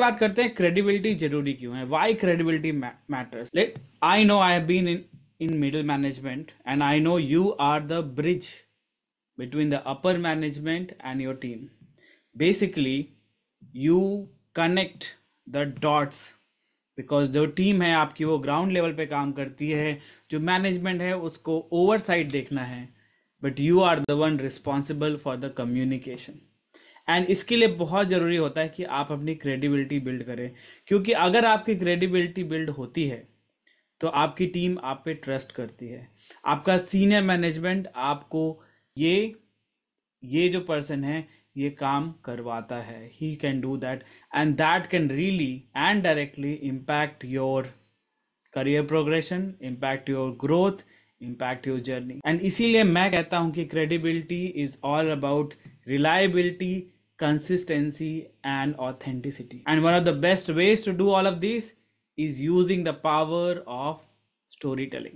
बात करते हैं क्रेडिबिलिटी जरूरी क्यों है why credibility matters let I know I have been in in middle management and I know you are the bridge between the upper management and your team basically you connect the dots because जो team है आपकी वो ground level पे काम करती है जो management है उसको ओवरसाइट देखना है but you are the one responsible for the communication and इसके लिए बहुत ज़रूरी होता है कि आप अपनी क्रेडिबिलिटी बिल्ड करें क्योंकि अगर आपकी क्रेडिबिलिटी बिल्ड होती है तो आपकी टीम आप पे ट्रस्ट करती है आपका सीनियर मैनेजमेंट आपको ये ये जो पर्सन है ये काम करवाता है he can do that and that can really and directly impact your career progression impact your growth impact your journey and इसीलिए मैं कहता हूँ कि credibility is all about reliability consistency and authenticity and one of the best ways to do all of this is using the power of story telling